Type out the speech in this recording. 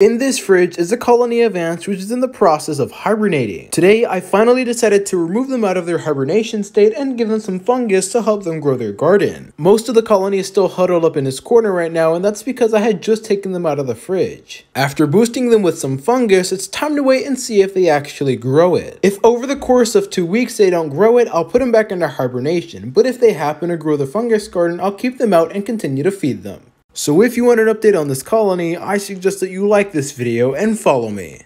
In this fridge is a colony of ants which is in the process of hibernating. Today, I finally decided to remove them out of their hibernation state and give them some fungus to help them grow their garden. Most of the colony is still huddled up in its corner right now and that's because I had just taken them out of the fridge. After boosting them with some fungus, it's time to wait and see if they actually grow it. If over the course of two weeks they don't grow it, I'll put them back into hibernation, but if they happen to grow the fungus garden, I'll keep them out and continue to feed them. So if you want an update on this colony, I suggest that you like this video and follow me.